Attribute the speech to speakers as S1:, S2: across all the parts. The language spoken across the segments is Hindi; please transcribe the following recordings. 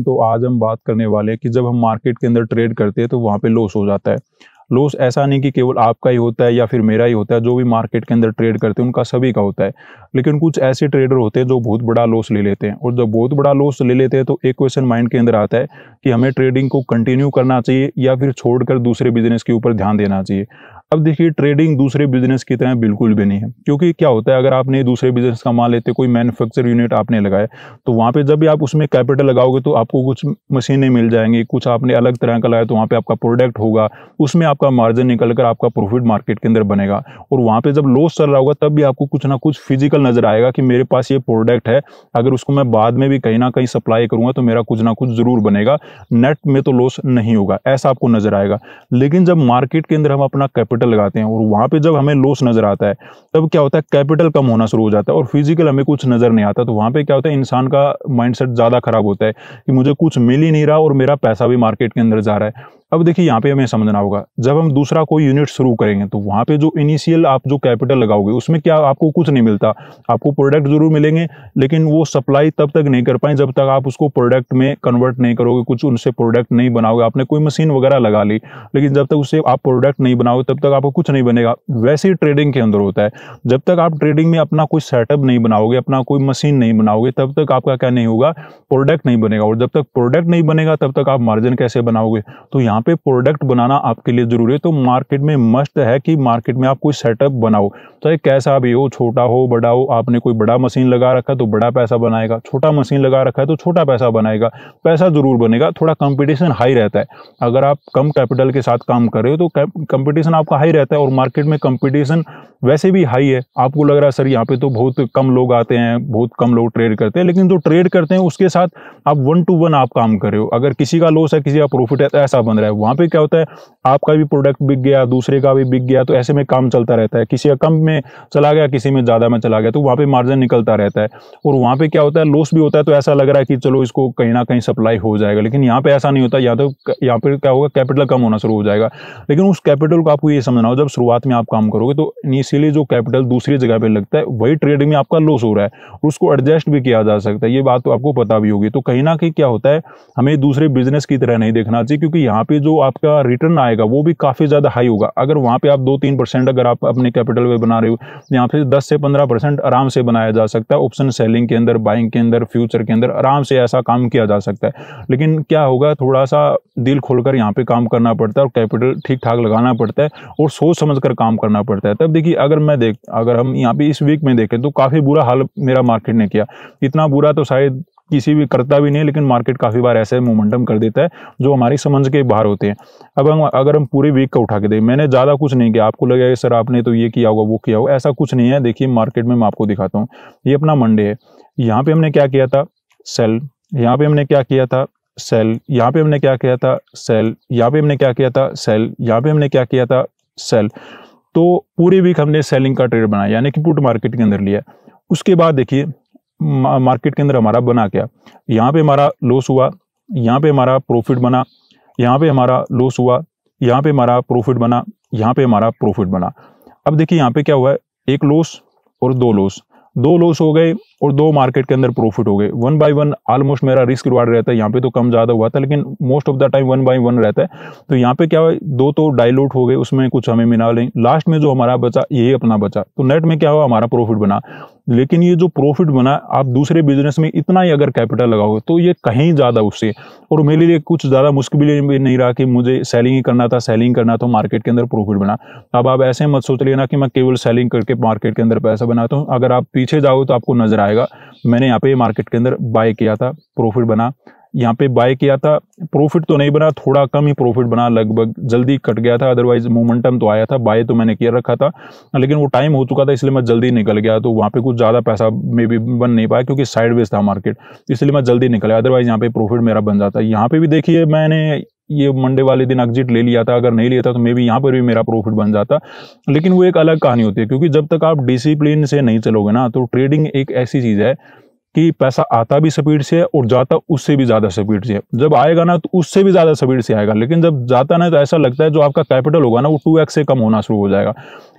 S1: तो आज हम बात करने वाले हैं कि जब हम मार्केट के अंदर ट्रेड करते हैं तो वहाँ पे लॉस हो जाता है लॉस ऐसा नहीं कि केवल आपका ही होता है या फिर मेरा ही होता है जो भी मार्केट के अंदर ट्रेड करते हैं उनका सभी का होता है लेकिन कुछ ऐसे ट्रेडर होते हैं जो बहुत बड़ा लॉस ले लेते हैं और जब बहुत बड़ा लॉस ले लेते हैं तो एक क्वेश्चन माइंड के अंदर आता है कि हमें ट्रेडिंग को कंटिन्यू करना चाहिए या फिर छोड़कर दूसरे बिजनेस के ऊपर ध्यान देना चाहिए अब देखिए ट्रेडिंग दूसरे बिजनेस की तरह बिल्कुल भी नहीं है क्योंकि क्या होता है अगर आपने दूसरे बिजनेस का माल लेते कोई मैन्युफैक्चर यूनिट आपने लगाया तो वहाँ पे जब भी आप उसमें कैपिटल लगाओगे तो आपको कुछ मशीनें मिल जाएंगी कुछ आपने अलग तरह का लगाया तो वहाँ पे आपका प्रोडक्ट होगा उसमें आपका मार्जिन निकल कर आपका प्रॉफिट मार्केट के अंदर बनेगा और वहाँ पर जब लॉस चल रहा होगा तब भी आपको कुछ ना कुछ फिजिकल नजर आएगा कि मेरे पास ये प्रोडक्ट है अगर उसको मैं बाद में भी कहीं ना कहीं सप्लाई करूँगा तो मेरा कुछ ना कुछ ज़रूर बनेगा नेट में तो लॉस नहीं होगा ऐसा आपको नजर आएगा लेकिन जब मार्केट के अंदर हम अपना कैपिटल कैपिटल लगाते हैं और वहाँ पे जब हमें लॉस नज़र आता है तब क्या होता है कैपिटल कम होना शुरू हो जाता है और फिजिकल हमें कुछ नज़र नहीं आता तो वहाँ पे क्या होता है इंसान का माइंडसेट ज़्यादा ख़राब होता है कि मुझे कुछ मिल ही नहीं रहा और मेरा पैसा भी मार्केट के अंदर जा रहा है अब देखिए यहाँ पे हमें समझना होगा जब हम दूसरा कोई यूनिट शुरू करेंगे तो वहाँ पे जो इनिशियल आप जो कैपिटल लगाओगे उसमें क्या आपको कुछ नहीं मिलता आपको प्रोडक्ट जरूर मिलेंगे लेकिन वो सप्लाई तब तक नहीं कर पाए जब तक आप उसको प्रोडक्ट में कन्वर्ट नहीं करोगे कुछ उनसे प्रोडक्ट नहीं बनाओगे आपने कोई मशीन वगैरह लगा ली लेकिन जब तक उससे आप प्रोडक्ट नहीं बनाओगे तब तक आपको कुछ नहीं बनेगा वैसे ही ट्रेडिंग के अंदर होता है जब तक आप ट्रेडिंग में अपना कोई सेटअप नहीं बनाओगे अपना कोई मशीन नहीं बनाओगे तब तक आपका क्या नहीं होगा प्रोडक्ट नहीं बनेगा और जब तक प्रोडक्ट नहीं बनेगा तब तक आप मार्जिन कैसे बनाओगे तो यहाँ पे प्रोडक्ट बनाना आपके लिए ज़रूरी है तो मार्केट में मस्ट है कि मार्केट में आप कोई सेटअप बनाओ चाहे तो कैसा भी हो छोटा हो बड़ा हो आपने कोई बड़ा मशीन लगा रखा है तो बड़ा पैसा बनाएगा छोटा मशीन लगा रखा है तो छोटा पैसा बनाएगा पैसा ज़रूर बनेगा थोड़ा कंपटीशन हाई रहता है अगर आप कम कैपिटल के साथ काम कर रहे हो तो कंपटीशन आपका हाई रहता है और मार्केट में कंपटीशन वैसे भी हाई है आपको लग रहा है सर यहाँ पे तो बहुत कम लोग आते हैं बहुत कम लोग ट्रेड करते हैं लेकिन जो ट्रेड करते हैं उसके साथ आप वन टू वन आप काम कर रहे हो अगर किसी का लॉस है किसी का प्रॉफिट है तो ऐसा बन रहा है वहां पे क्या होता है आपका भी प्रोडक्ट बिक गया दूसरे का भी बिक गया तो ऐसे में काम चलता रहता है किसी का कम में चला गया किसी में ज़्यादा में चला गया तो वहाँ पर मार्जिन निकलता रहता है और वहाँ पर क्या होता है लॉस भी होता है तो ऐसा लग रहा है कि चलो इसको कहीं ना कहीं सप्लाई हो जाएगा लेकिन यहाँ पर ऐसा नहीं होता तो यहाँ तो यहाँ पर क्या होगा कैपिटल कम होना शुरू हो जाएगा लेकिन उस कैपिटल को आपको ये समझना हो जब शुरुआत में आप काम करोगे तो इसीलिए जो कैपिटल दूसरी जगह पर लगता है वही ट्रेडिंग में आपका लॉस हो रहा है उसको एडजस्ट भी किया जा सकता है ये बात तो आपको पता भी होगी तो कहीं ना कहीं क्या होता है हमें दूसरे बिजनेस की तरह नहीं देखना चाहिए क्योंकि यहाँ पे जो आपका रिटर्न आया आएगा वो भी काफ़ी ज़्यादा हाई होगा अगर वहाँ पे आप दो तीन परसेंट अगर आप अपने कैपिटल पे बना रहे हो तो यहाँ पे दस से पंद्रह परसेंट आराम से बनाया जा सकता है ऑप्शन सेलिंग के अंदर बाइंग के अंदर फ्यूचर के अंदर आराम से ऐसा काम किया जा सकता है लेकिन क्या होगा थोड़ा सा दिल खोलकर यहाँ पर काम करना पड़ता है और कैपिटल ठीक ठाक लगाना पड़ता है और सोच समझ कर काम करना पड़ता है तब देखिए अगर मैं देख अगर हम यहाँ पर इस वीक में देखें तो काफ़ी बुरा हाल मेरा मार्केट ने किया इतना बुरा तो शायद किसी भी करता भी नहीं लेकिन मार्केट काफ़ी बार ऐसे मोमेंटम कर देता है जो हमारी समझ के बाहर होते हैं अब हम अगर हम पूरे वीक का उठा के दें मैंने ज़्यादा कुछ नहीं किया आपको लगेगा सर आपने तो ये किया होगा वो किया होगा ऐसा कुछ नहीं है देखिए मार्केट में मैं आपको दिखाता हूँ ये अपना मंडे है यहाँ पर हमने क्या किया था सेल यहाँ पर हमने क्या किया था सेल यहाँ पे हमने क्या किया था सेल यहाँ पे हमने क्या किया था सेल यहाँ पे हमने क्या किया था सेल तो पूरे वीक हमने सेलिंग का ट्रेड बनाया यानी कि पुट मार्केट के अंदर लिया उसके बाद देखिए मार्केट के अंदर हमारा बना क्या यहाँ पे हमारा लॉस हुआ यहाँ पे हमारा प्रॉफिट बना यहाँ पे हमारा लॉस हुआ यहाँ पे हमारा प्रॉफिट बना यहाँ पे हमारा प्रॉफिट बना अब देखिए यहाँ पे क्या हुआ है एक लॉस और दो लॉस दो लॉस हो गए और दो मार्केट के अंदर प्रॉफिट हो गए वन बाय वन ऑलमोस्ट मेरा रिस्क रिवार्ड रहता है यहाँ पे तो कम ज़्यादा हुआ था लेकिन most of the time one by one रहता है तो यहाँ पे क्या हुआ दो तो डायलूट हो गए उसमें कुछ हमें मिला लें लास्ट में जो हमारा बचा यही अपना बचा तो नेट में क्या हुआ हमारा प्रॉफिट बना लेकिन ये जो प्रॉफिट बना आप दूसरे बिजनेस में इतना ही अगर कैपिटल लगाओगे तो ये कहीं ज़्यादा उससे और मेरे लिए कुछ ज़्यादा मुश्किल भी नहीं रहा कि मुझे सेलिंग ही करना था सेलिंग करना था मार्केट के अंदर प्रॉफिट बना अब आप ऐसे मत सोच लेना कि मैं केवल सेलिंग करके मार्केट के अंदर पैसा बनाता हूँ अगर आप पीछे जाओ तो आपको नजर आए आएगा मैंने यहाँ पे मार्केट के अंदर बाय किया था प्रॉफिट बना यहाँ पे बाय किया था प्रॉफिट तो नहीं बना थोड़ा कम ही प्रॉफिट बना लगभग जल्दी कट गया था अदरवाइज मोमेंटम तो आया था बाय तो मैंने किया रखा था लेकिन वो टाइम हो चुका था इसलिए मैं जल्दी निकल गया तो वहाँ पे कुछ ज़्यादा पैसा मे भी बन नहीं पाया क्योंकि साइडवेज था मार्केट इसलिए मैं जल्दी निकल गया अदरवाइज यहाँ पे प्रॉफिट मेरा बन जाता यहाँ पे भी देखिए मैंने ये मंडे वाले दिन एग्जिट ले लिया था अगर नहीं लिया था तो मे भी यहाँ पर भी मेरा प्रॉफिट बन जाता लेकिन वो एक अलग कहानी होती है क्योंकि जब तक आप डिसिप्लिन से नहीं चलोगे ना तो ट्रेडिंग एक ऐसी चीज़ है कि पैसा आता भी स्पीड से है और जाता उससे भी ज़्यादा स्पीड से है जब आएगा ना तो उससे भी ज़्यादा स्पीड से आएगा लेकिन जब जाता ना तो ऐसा लगता है जो आपका कैपिटल होगा ना वो टू से कम होना शुरू हो जाएगा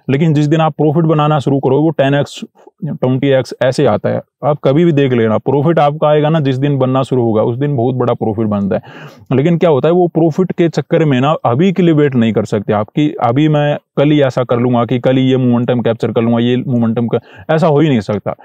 S1: लेकिन जिस दिन आप प्रॉफिट बनाना शुरू करो वो टेन एक्स ट्वेंटी एक्स ऐसे आता है आप कभी भी देख लेना प्रॉफिट आपका आएगा ना जिस दिन बनना शुरू होगा उस दिन बहुत बड़ा प्रॉफिट बनता है लेकिन क्या होता है वो प्रॉफिट के चक्कर में ना अभी के लिए वेट नहीं कर सकते आपकी अभी मैं कल ही ऐसा कर लूंगा कि कल ही ये मोमेंटम कैप्चर कर लूंगा ये मोमेंटम का ऐसा हो ही नहीं सकता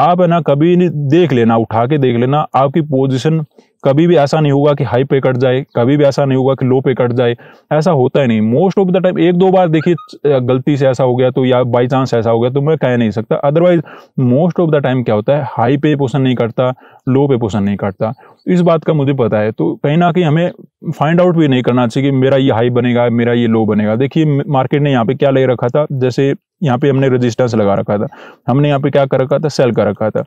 S1: आप है ना कभी नहीं देख लेना उठा के देख लेना आपकी पोजिशन कभी भी ऐसा नहीं होगा कि हाई पे कट जाए कभी भी ऐसा नहीं होगा कि लो पे कट जाए ऐसा होता ही नहीं मोस्ट ऑफ द टाइम एक दो बार देखिए गलती से ऐसा हो गया तो या बाई चांस ऐसा हो गया तो मैं कह नहीं सकता otherwise most of the time क्या होता है हाई पे पोषण नहीं करता लो पे पोषण नहीं करता इस बात का मुझे पता है तो कहीं ना कहीं हमें फाइंड आउट भी नहीं करना चाहिए कि मेरा ये हाई बनेगा मेरा ये लो बनेगा देखिए मार्केट ने यहाँ पे क्या ले रखा था जैसे यहाँ पे हमने रजिस्टेंस लगा रखा था हमने यहाँ पे क्या कर रखा था सेल कर रखा था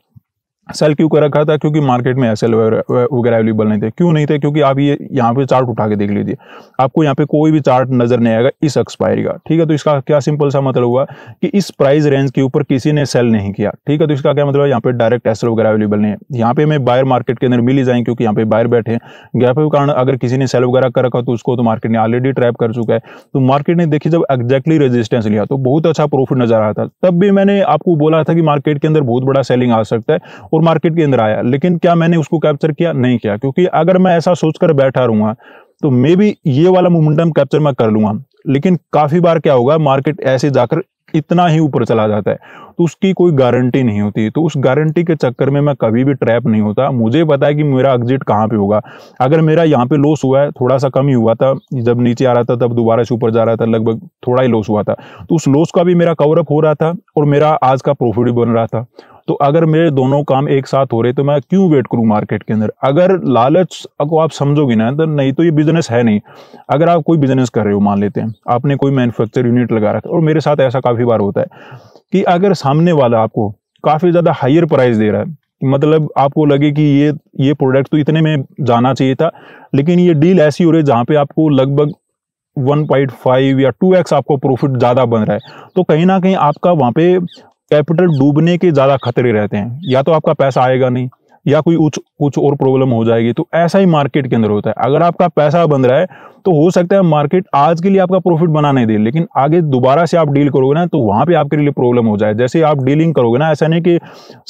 S1: सेल क्यों कर रखा था क्योंकि मार्केट में एसएल वगैरह अवेलेबल नहीं थे क्यों नहीं थे क्योंकि आप ये यहाँ पे चार्ट उठा के देख लीजिए आपको यहाँ पे कोई भी चार्ट नजर नहीं आएगा इस एक्सपायरी का ठीक है तो इसका क्या सिंपल सा मतलब हुआ कि इस प्राइस रेंज के ऊपर किसी ने सेल नहीं किया ठीक है तो इसका क्या मतलब यहाँ पे डायरेक्ट एसल वगैरह अवेलेबल नहीं है यहाँ पे हमें बायर मार्केट के अंदर मिल ही क्योंकि यहाँ पे बायर बैठे हैं गैप के कारण अगर किसी ने सेल वगैरह कर रखा तो उसको तो मार्केट ने ऑलरेडी ट्रैप कर चुका है तो मार्केट ने देखी जब एक्जैक्टली रेजिस्टेंस लिया तो बहुत अच्छा प्रॉफिट नजर आया था तब भी मैंने आपको बोला था कि मार्केट के अंदर बहुत बड़ा सेलिंग आ सकता है और मार्केट के अंदर आया लेकिन क्या मैंने उसको कैप्चर किया नहीं किया क्योंकि अगर मैं ऐसा सोचकर बैठा रहूंगा तो मे भी ये वाला मोमेंटम कैप्चर मैं कर लूंगा लेकिन काफी बार क्या होगा मार्केट ऐसे जाकर इतना ही ऊपर चला जाता है तो उसकी कोई गारंटी नहीं होती तो उस गारंटी के चक्कर में मैं कभी भी ट्रैप नहीं होता मुझे पता है कि मेरा एग्जिट कहाँ पे होगा अगर मेरा यहाँ पे लॉस हुआ है थोड़ा सा कम ही हुआ था जब नीचे आ रहा था तब दोबारा से ऊपर जा रहा था लगभग थोड़ा ही लॉस हुआ था तो उस लॉस का भी मेरा कवरअप हो रहा था और मेरा आज का प्रॉफिट भी बन रहा था तो अगर मेरे दोनों काम एक साथ हो रहे तो मैं क्यों वेट करूं मार्केट के अंदर अगर लालच को आप समझोगे ना तो नहीं तो ये बिजनेस है नहीं अगर आप कोई बिजनेस कर रहे हो मान लेते हैं आपने कोई मैन्युफैक्चर यूनिट लगा रखा है और मेरे साथ ऐसा काफ़ी बार होता है कि अगर सामने वाला आपको काफ़ी ज़्यादा हायर प्राइस दे रहा है मतलब आपको लगे कि ये ये प्रोडक्ट तो इतने में जाना चाहिए था लेकिन ये डील ऐसी हो रही है जहाँ पे आपको लगभग 1.5 या 2x आपको प्रॉफिट ज़्यादा बन रहा है तो कहीं ना कहीं आपका वहाँ पे कैपिटल डूबने के ज़्यादा खतरे रहते हैं या तो आपका पैसा आएगा नहीं या कोई कुछ कुछ और प्रॉब्लम हो जाएगी तो ऐसा ही मार्केट के अंदर होता है अगर आपका पैसा बन रहा है तो हो सकता है मार्केट आज के लिए आपका प्रॉफिट बना नहीं दे लेकिन आगे दोबारा से आप डील करोगे ना तो वहां पे आपके लिए प्रॉब्लम हो जाए जैसे आप डीलिंग करोगे ना ऐसा नहीं कि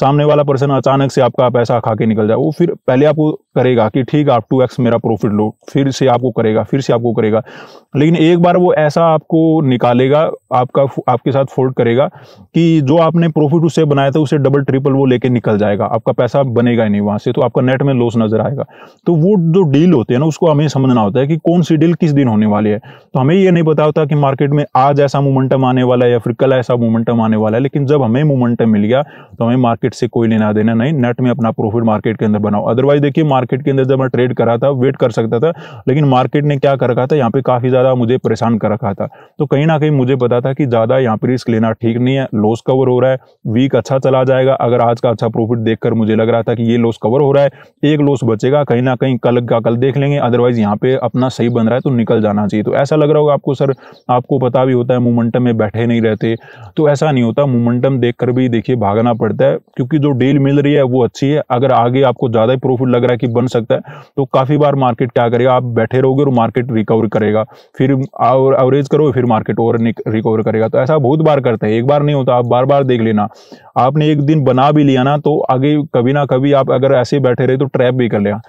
S1: सामने वाला पर्सन अचानक से आपका पैसा खा के निकल जाए वो फिर पहले आपको करेगा कि ठीक आप टू एक्स मेरा प्रॉफिट लो फिर से आपको करेगा फिर से आपको करेगा लेकिन एक बार वो ऐसा आपको निकालेगा आपका आपके साथ फोल्ड करेगा कि जो आपने प्रॉफिट उससे बनाया था उसे डबल ट्रिपल वो लेके निकल जाएगा आपका पैसा बनेगा ही नहीं वहाँ से तो आपका नेट में लॉस नजर आएगा तो वो जो डील होते हैं ना उसको हमें समझना होता है कि कौन सी डील किस दिन होने वाली है तो हमें ये नहीं पता होता कि मार्केट में आज ऐसा मोमेंटम आने वाला है या फिर कल ऐसा मोमेंटम आने वाला है लेकिन जब हमें मोमेंटम मिल गया तो हमें मार्केट से कोई लेना देना नहीं नेट में अपना प्रॉफिट मार्केट के अंदर बनाओ अदरवाइज देखिए मार्केट मार्केट के अंदर जब मैं ट्रेड करा था वेट कर सकता था लेकिन मार्केट ने क्या कर रखा था यहाँ पे काफ़ी ज़्यादा मुझे परेशान कर रखा था तो कहीं ना कहीं मुझे पता था कि ज़्यादा यहाँ पर रिस्क लेना ठीक नहीं है लॉस कवर हो रहा है वीक अच्छा चला जाएगा अगर आज का अच्छा प्रॉफिट देखकर मुझे लग रहा था कि ये लॉस कवर हो रहा है एक लॉस बचेगा कहीं ना कहीं कल का कल देख लेंगे अदरवाइज यहाँ पे अपना सही बन रहा है तो निकल जाना चाहिए तो ऐसा लग रहा होगा आपको सर आपको पता भी होता है मोमेंटम में बैठे नहीं रहते तो ऐसा नहीं होता मोमेंटम देख भी देखिए भागना पड़ता है क्योंकि जो डील मिल रही है वो अच्छी है अगर आगे आपको ज़्यादा ही प्रॉफिट लग रहा है कि बन सकता है तो काफ़ी बार मार्केट क्या करेगा आप बैठे रहोगे और मार्केट रिकवर करेगा फिर और एवरेज करोगे फिर मार्केट और रिकवर करेगा तो ऐसा बहुत बार करते हैं एक बार नहीं होता आप बार बार देख लेना आपने एक दिन बना भी लिया ना तो आगे कभी ना कभी आप अगर ऐसे बैठे रहे तो ट्रैप भी कर लिया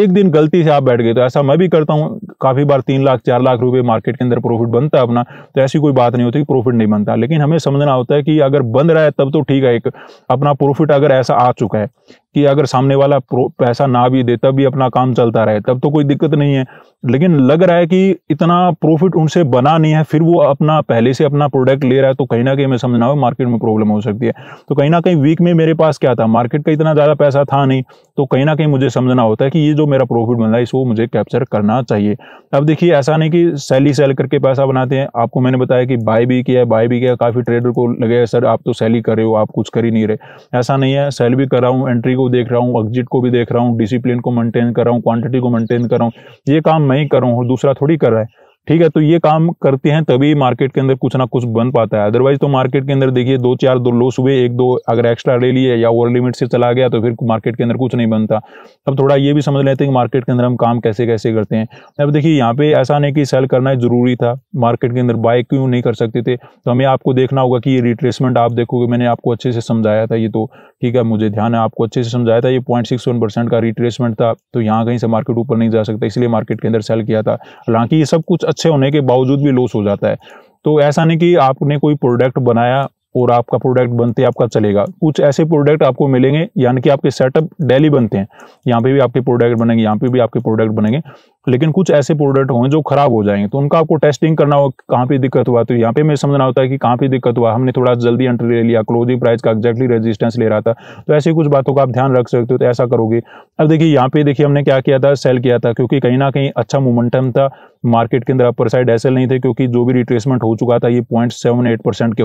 S1: एक दिन गलती से आप बैठ गए तो ऐसा मैं भी करता हूँ काफ़ी बार तीन लाख चार लाख रुपये मार्केट के अंदर प्रॉफिट बनता है अपना तो ऐसी कोई बात नहीं होती कि प्रॉफिट नहीं बनता लेकिन हमें समझना होता है कि अगर बंद रहा है तब तो ठीक है एक अपना प्रॉफिट अगर ऐसा आ चुका है कि अगर सामने वाला पैसा ना भी दे तब भी अपना काम चलता रहे तब तो कोई दिक्कत नहीं है लेकिन लग रहा है कि इतना प्रॉफिट उनसे बना नहीं है फिर वो अपना पहले से अपना प्रोडक्ट ले रहा है तो कहीं ना कहीं मैं समझना हो मार्केट में प्रॉब्लम हो सकती है तो कहीं ना कहीं वीक में मेरे पास क्या था मार्केट का इतना ज़्यादा पैसा था नहीं तो कहीं ना कहीं मुझे समझना होता है कि ये जो मेरा प्रॉफिट बन रहा है इसको मुझे कैप्चर करना चाहिए अब देखिए ऐसा नहीं कि सैली सेल करके पैसा बनाते हैं आपको मैंने बताया कि बाय भी किया है बाय भी किया काफ़ी ट्रेडर को लगे सर आप तो सेल ही कर रहे हो आप कुछ कर ही नहीं रहे ऐसा नहीं है सेल भी कर रहा हूँ एंट्री को देख रहा हूँ एग्जिट को भी देख रहा हूँ डिसिप्लिन को मेनटेन कर रहा हूँ क्वान्टिटी को मेंटेन कर रहा हूँ ये काम मैं ही कर रहा हूँ दूसरा थोड़ी कर रहा है ठीक है तो ये काम करते हैं तभी मार्केट के अंदर कुछ ना कुछ बन पाता है अदरवाइज तो मार्केट के अंदर देखिए दो चार दो लॉस हुए एक दो अगर एक्स्ट्रा ले लिए या ओवर लिमिट से चला गया तो फिर मार्केट के अंदर कुछ नहीं बनता अब थोड़ा ये भी समझ लेते हैं कि मार्केट के अंदर हम काम कैसे कैसे करते हैं अब देखिए यहाँ पे ऐसा नहीं कि सेल करना जरूरी था मार्केट के अंदर बाय क्यों नहीं कर सकते थे तो हमें आपको देखना होगा कि ये रिट्रेसमेंट आप देखोगे मैंने आपको अच्छे से समझाया था ये तो ठीक है मुझे ध्यान है आपको अच्छे से समझाया था ये पॉइंट सिक्स वन परसेंट का रिट्रेसमेंट था तो यहाँ कहीं से मार्केट ऊपर नहीं जा सकता इसलिए मार्केट के अंदर सेल किया था हालांकि ये सब कुछ अच्छे होने के बावजूद भी लॉस हो जाता है तो ऐसा नहीं कि आपने कोई प्रोडक्ट बनाया और आपका प्रोडक्ट बनते आपका चलेगा कुछ ऐसे प्रोडक्ट आपको मिलेंगे यानी कि आपके सेटअप डेली बनते हैं यहाँ पे भी आपके प्रोडक्ट बनेंगे यहाँ पे भी आपके प्रोडक्ट बनेंगे लेकिन कुछ ऐसे प्रोडक्ट होंगे जो खराब हो जाएंगे तो उनका आपको टेस्टिंग करना हो कहाँ पे दिक्कत हुआ तो यहाँ पे मैं समझना होता है कि कहाँ पे दिक्कत हुआ हमने थोड़ा जल्दी एंट्री ले लिया क्लोजिंग प्राइस का एक्जैक्टली रेजिस्टेंस ले रहा था तो ऐसी कुछ बातों का आप ध्यान रख सकते हो तो ऐसा करोगे अब देखिए यहाँ पे देखिए हमने क्या किया था सेल किया था क्योंकि कहीं ना कहीं अच्छा मोमेंटम था मार्केट के अंदर अपर साइड एसल नहीं थे क्योंकि जो भी रिट्रेसमेंट हो चुका था ये पॉइंट सेवन एट परसेंट के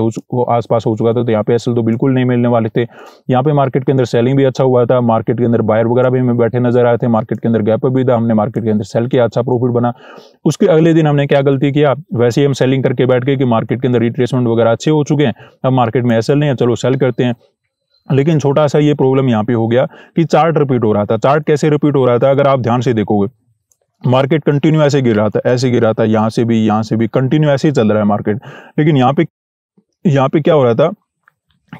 S1: आसपास हो चुका था तो यहाँ पे एसल तो बिल्कुल नहीं मिलने वाले थे यहाँ पे मार्केट के अंदर सेलिंग भी अच्छा हुआ था मार्केट के अंदर बायर वगैरह भी हमें बैठे नजर आए थे मार्केट के अंदर गैप भी था हमने मार्केट के अंदर सेल किया अच्छा प्रॉफिट बना उसके अगले दिन हमने क्या गलती किया वैसे ही हम सेलिंग करके बैठ गए कि मार्केट के अंदर रिट्रेसमेंट वगैरह अच्छे हो चुके हैं अब मार्केट में ऐसा नहीं है चलो सेल करते हैं लेकिन छोटा सा ये प्रॉब्लम यहाँ पे हो गया कि चार्ट रिपीट हो रहा था चार्ट कैसे रिपीट हो रहा था अगर आप ध्यान से देखोगे मार्केट कंटिन्यू ऐसे गिर रहा था ऐसे गिर रहा था यहाँ से भी यहाँ से भी कंटिन्यू ऐसे ही चल रहा है मार्केट लेकिन यहाँ पे यहाँ पे क्या हो रहा था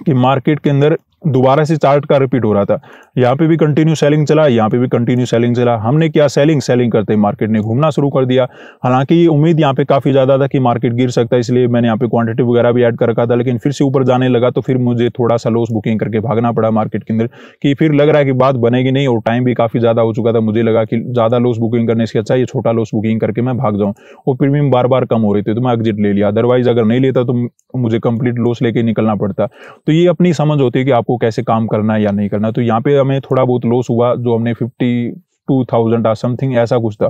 S1: कि मार्केट के अंदर दोबारा से चार्ट का रिपीट हो रहा था यहाँ पे भी कंटिन्यू सेलिंग चला यहाँ पे भी कंटिन्यू सेलिंग चला हमने क्या सेलिंग सेलिंग करते मार्केट ने घूमना शुरू कर दिया हालांकि उम्मीद यहाँ पे काफ़ी ज़्यादा था कि मार्केट गिर सकता है इसलिए मैंने यहाँ पे क्वांटिटी वगैरह भी ऐड कर रखा था लेकिन फिर से ऊपर जाने लगा तो फिर मुझे थोड़ा सा लॉस बुकिंग करके भागना पड़ा मार्केट के अंदर कि फिर लग रहा है कि बात बनेगी नहीं और टाइम भी काफ़ी ज़्यादा हो चुका था मुझे लगा कि ज़्यादा लॉस बुकिंग करने से अच्छा ये छोटा लॉस बुकिंग करके मैं भाग जाऊँ और प्रीमियम बार बार कम हो रही थी तो मैं एग्जिट ले लिया अदरवाइज़ अगर नहीं लेता तो मुझे कंप्लीट लॉस लेके निकलना पड़ता तो ये अपनी समझ होती है कि आपको आपको कैसे काम करना है या नहीं करना तो यहाँ पे हमें थोड़ा बहुत लॉस हुआ जो हमने फिफ्टी टू थाउजेंड था समथिंग ऐसा कुछ था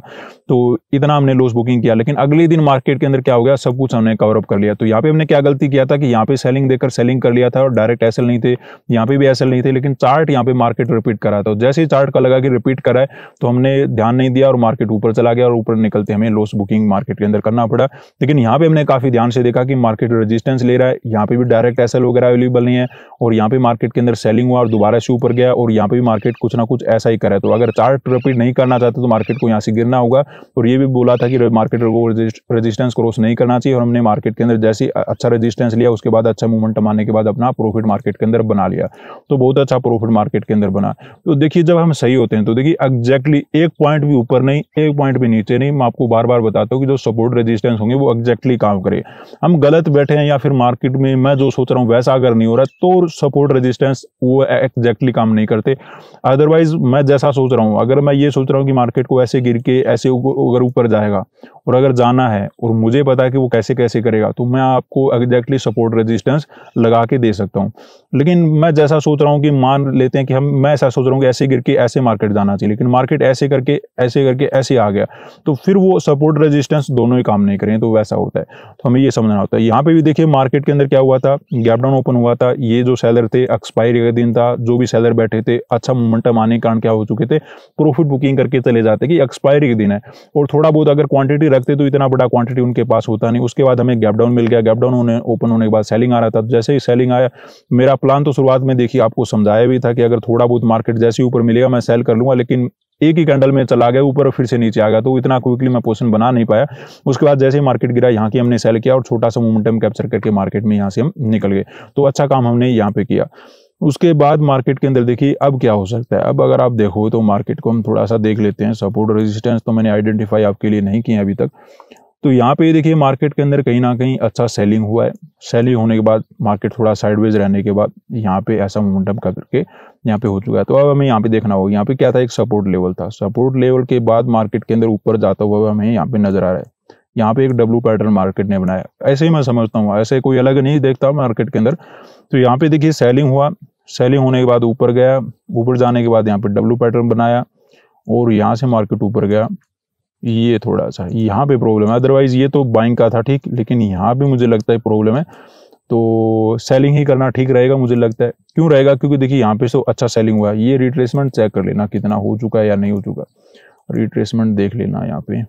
S1: तो इतना हमने लॉस बुकिंग किया लेकिन अगले दिन मार्केट के अंदर क्या हो गया सब कुछ हमने कवरअप कर लिया तो यहाँ पे हमने क्या गलती किया था कि यहाँ पे सेलिंग देकर सेलिंग कर लिया था और डायरेक्ट एसल नहीं थे यहाँ पे भी एसल नहीं थे लेकिन चार्ट यहाँ पे मार्केट रिपीट करा था जैसे ही चार्ट का लगा कि रिपीट करा है तो हमने ध्यान नहीं दिया और मार्केट ऊपर चला गया और ऊपर निकलते हमें लॉस बुकिंग मार्केट के अंदर करना पड़ा लेकिन यहाँ पे हमने काफी ध्यान से देखा कि मार्केट रजिस्टेंस ले रहा है यहाँ पे भी डायरेक्ट एसल वगैरह अवेलेबल नहीं है और यहाँ पे मार्केट के अंदर सेलिंग हुआ और दोबारा से ऊपर गया और यहाँ पे भी मार्केट कुछ ना कुछ ऐसा ही करा तो अगर चार्ट रिपीट प्रॉफिट नहीं करना चाहते तो मार्केट को यहाँ से गिरना होगा और ये भी बोला था कि मार्केट को रेजिस्टेंस क्रॉस नहीं करना चाहिए और हमने मार्केट के अंदर जैसे अच्छा रेजिस्टेंस लिया उसके बाद अच्छा मोमेंटम आने के बाद अपना प्रॉफिट मार्केट के अंदर बना लिया तो बहुत अच्छा प्रॉफिट मार्केट के अंदर बना तो देखिए जब हम सही होते हैं तो देखिए एग्जैक्टली एक पॉइंट भी ऊपर नहीं एक पॉइंट भी नीचे नहीं मैं आपको बार बार बताता हूँ कि जो सपोर्ट रेजिस्टेंस होंगे वो एग्जैक्टली काम करे हम गलत बैठे हैं या फिर मार्केट में मैं जो सोच रहा हूँ वैसा अगर नहीं हो रहा तो सपोर्ट रेजिस्टेंस वो एग्जैक्टली काम नहीं करते अदरवाइज मैं जैसा सोच रहा हूँ अगर मैं मैं ये सोच रहा हूँ कि मार्केट को ऐसे गिर के ऐसे अगर ऊपर जाएगा और अगर जाना है और मुझे पता है कि वो कैसे कैसे करेगा तो मैं आपको एग्जैक्टली सपोर्ट रेजिस्टेंस लगा के दे सकता हूँ लेकिन मैं जैसा सोच रहा हूँ कि मान लेते हैं कि हम मैं ऐसा सोच रहा हूँ कि ऐसे गिर के ऐसे मार्केट जाना चाहिए लेकिन मार्केट ऐसे करके ऐसे करके ऐसे आ गया तो फिर वो सपोर्ट रजिस्टेंस दोनों ही काम नहीं करें तो वैसा होता है तो हमें ये समझना होता है यहाँ पर भी देखिए मार्केट के अंदर क्या हुआ था गैपडाउन ओपन हुआ था ये जो सैलर थे एक्सपायरी का दिन था जो भी सैलर बैठे थे अच्छा मोमेंटम आने के कारण क्या हो चुके थे प्रोफिट फुट बुकिंग करके चले जाते कि एक्सपायरी के दिन है और थोड़ा बहुत अगर क्वांटिटी रखते तो इतना बड़ा क्वांटिटी उनके पास होता नहीं उसके बाद हमें गैप डाउन मिल गया गैप डाउन होने ओपन होने के बाद सेलिंग आ रहा था तो जैसे ही सेलिंग आया मेरा प्लान तो शुरुआत में देखिए आपको समझाया भी था कि अगर थोड़ा बहुत मार्केट जैसे ऊपर मिलेगा मैं सेल कर लूँगा लेकिन एक ही कैंडल में चला गया ऊपर फिर से नीचे आ गया तो इतना क्विकली मैं पोजिशन बना नहीं पाया उसके बाद जैसे ही मार्केट गिरा यहाँ की हमने सेल किया और छोटा सा मोमेंटम कैप्चर करके मार्केट में यहाँ से हम निकल गए तो अच्छा काम हमने यहाँ पे किया उसके बाद मार्केट के अंदर देखिए अब क्या हो सकता है अब अगर आप देखो तो मार्केट को हम थोड़ा सा देख लेते हैं सपोर्ट रेजिस्टेंस तो मैंने आइडेंटिफाई आपके लिए नहीं किए अभी तक तो यहाँ पे देखिए मार्केट के अंदर कहीं ना कहीं अच्छा सेलिंग हुआ है सेलिंग होने के बाद मार्केट थोड़ा साइडवेज रहने के बाद यहाँ पे ऐसा मोमेंटम करके यहाँ पे हो चुका है तो अब हमें यहाँ पे देखना होगा यहाँ पे क्या था एक सपोर्ट लेवल था सपोर्ट लेवल के बाद मार्केट के अंदर ऊपर जाता हुआ हमें यहाँ पे नजर आ रहा है यहाँ पे एक डब्लू पैटर्न मार्केट ने बनाया ऐसे ही मैं समझता हूँ ऐसे कोई अलग नहीं देखता मार्केट के अंदर तो यहाँ पे देखिए सेलिंग हुआ सेलिंग होने के बाद ऊपर गया ऊपर जाने के बाद यहाँ पे डब्लू पैटर्न बनाया और यहाँ से मार्केट ऊपर गया ये थोड़ा सा यहाँ पे प्रॉब्लम है अदरवाइज़ ये तो बाइंग का था ठीक लेकिन यहाँ भी मुझे लगता है प्रॉब्लम है तो सेलिंग ही करना ठीक रहेगा मुझे लगता है क्यों रहेगा क्योंकि देखिए यहाँ पे तो अच्छा सेलिंग हुआ है ये रिट्रेसमेंट चेक कर लेना कितना हो चुका है या नहीं हो चुका रिट्रेसमेंट देख लेना यहाँ पे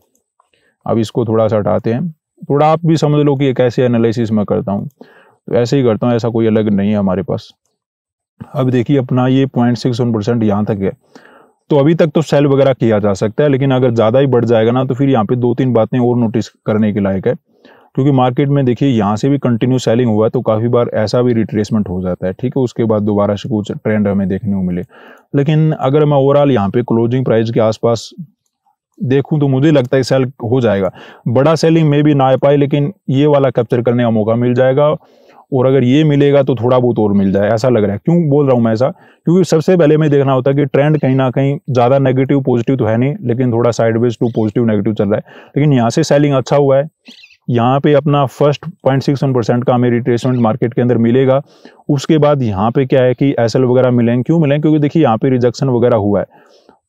S1: अब इसको थोड़ा सा हटाते हैं थोड़ा आप भी समझ लो कि ये कैसे एनालिसिस मैं करता हूँ तो ऐसे ही करता हूँ ऐसा कोई अलग नहीं है हमारे पास अब देखिए अपना ये पॉइंट सिक्स वन परसेंट यहाँ तक है तो अभी तक तो सेल वगैरह किया जा सकता है लेकिन अगर ज़्यादा ही बढ़ जाएगा ना तो फिर यहाँ पे दो तीन बातें और नोटिस करने के लायक है क्योंकि मार्केट में देखिए यहाँ से भी कंटिन्यू सेलिंग हुआ है तो काफ़ी बार ऐसा भी रिट्रेसमेंट हो जाता है ठीक है उसके बाद दोबारा से कुछ ट्रेंड हमें देखने को मिले लेकिन अगर मैं ओवरऑल यहाँ पे क्लोजिंग प्राइस के आसपास देखूं तो मुझे लगता है सेल हो जाएगा बड़ा सेलिंग में भी ना आ पाए लेकिन ये वाला कैप्चर करने का मौका मिल जाएगा और अगर ये मिलेगा तो थोड़ा बहुत और मिल जाए ऐसा लग रहा है क्यों बोल रहा हूँ मैं ऐसा क्योंकि सबसे पहले मैं देखना होता है कि ट्रेंड कहीं ना कहीं ज़्यादा नेगेटिव पॉजिटिव तो है नहीं लेकिन थोड़ा साइडवेज टू पॉजिटिव नेगेटिव चल रहा है लेकिन यहाँ से सेलिंग अच्छा हुआ है यहाँ पे अपना first point six one percent का हमें रिट्रेसमेंट मार्केट के अंदर मिलेगा उसके बाद यहाँ पे क्या है कि एस वगैरह मिलेंगे क्यों मिलेंगे क्योंकि देखिए यहाँ पे रिजेक्शन वगैरह हुआ है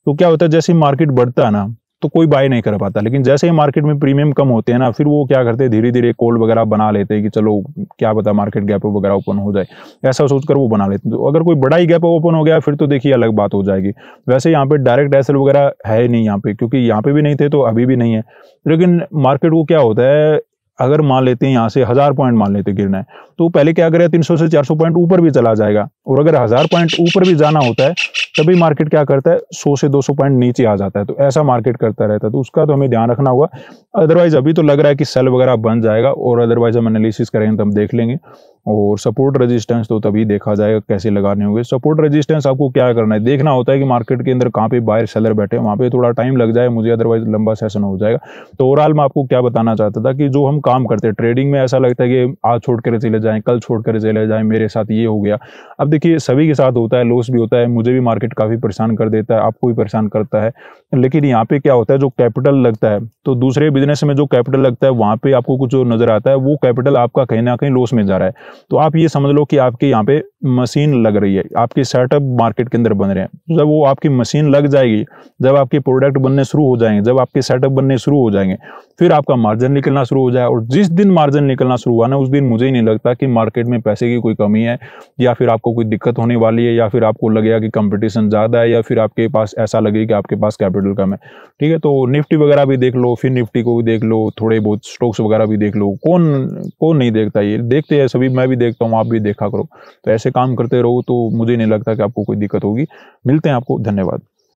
S1: तो क्या होता है जैसे मार्केट बढ़ता है ना तो कोई बाय नहीं कर पाता लेकिन जैसे ही मार्केट में प्रीमियम कम होते हैं ना फिर वो क्या करते हैं धीरे धीरे कॉल वगैरह बना लेते हैं कि चलो क्या पता मार्केट गैप वगैरह ओपन हो जाए ऐसा सोचकर वो बना लेते हैं तो अगर कोई बड़ा ही गैप ओपन हो गया फिर तो देखिए अलग बात हो जाएगी वैसे यहाँ पर डायरेक्ट एसल वगैरह है नहीं यहाँ पे क्योंकि यहाँ पे भी नहीं थे तो अभी भी नहीं है लेकिन मार्केट को क्या होता है अगर मान लेते हैं यहाँ से हज़ार पॉइंट मान लेते गिरना है तो पहले क्या करेगा तीन सौ से चार सौ पॉइंट ऊपर भी चला जाएगा और अगर हज़ार पॉइंट ऊपर भी जाना होता है तभी मार्केट क्या करता है सौ से दो सौ पॉइंट नीचे आ जाता है तो ऐसा मार्केट करता रहता है तो उसका तो हमें ध्यान रखना होगा अदरवाइज़ अभी तो लग रहा है कि सेल वगैरह बन जाएगा और अदरवाइज़ हम एनालिसिस करेंगे तो हम देख लेंगे और सपोर्ट रेजिस्टेंस तो तभी देखा जाएगा कैसे लगाने होंगे सपोर्ट रेजिस्टेंस आपको क्या करना है देखना होता है कि मार्केट के अंदर कहाँ पे बायर सेलर बैठे वहाँ पे थोड़ा टाइम लग जाए मुझे अदरवाइज लंबा सेशन हो जाएगा तो ओवरऑल मैं आपको क्या बताना चाहता था कि जो हम काम करते हैं ट्रेडिंग में ऐसा लगता है कि आज छोड़ कर चले जाएं कल छोड़ कर चले जाएं मेरे साथ ये हो गया अब देखिए सभी के साथ होता है लॉस भी होता है मुझे भी मार्केट काफ़ी परेशान कर देता है आपको भी परेशान करता है लेकिन यहाँ पे क्या होता है जो कैपिटल लगता है तो दूसरे बिजनेस में जो कैपिटल लगता है वहाँ पर आपको कुछ जो नज़र आता है वो कैपिटल आपका कहीं ना कहीं लॉस में जा रहा है तो आप ये समझ लो कि आपके यहाँ पे मशीन लग रही है आपके सेटअप मार्केट के अंदर बन रहे हैं जब वो आपकी मशीन लग जाएगी जब आपके प्रोडक्ट बनने शुरू हो जाएंगे जब आपके सेटअप बनने शुरू हो जाएंगे फिर आपका मार्जिन निकलना शुरू हो जाए और जिस दिन मार्जिन निकलना शुरू हुआ ना उस दिन मुझे ही नहीं लगता कि मार्केट में पैसे की कोई कमी है या फिर आपको कोई दिक्कत होने वाली है या फिर आपको लगेगा कि कंपटीशन ज़्यादा है या फिर आपके पास ऐसा लगे कि आपके पास कैपिटल कम है ठीक है तो निफ्टी वगैरह भी देख लो फिर निफ्टी को भी देख लो थोड़े बहुत स्टॉक्स वगैरह भी देख लो कौन कौन नहीं देखता ये देखते हैं सभी मैं भी देखता हूँ आप भी देखा करो तो ऐसे काम करते रहो तो मुझे नहीं लगता कि आपको कोई दिक्कत होगी मिलते हैं आपको धन्यवाद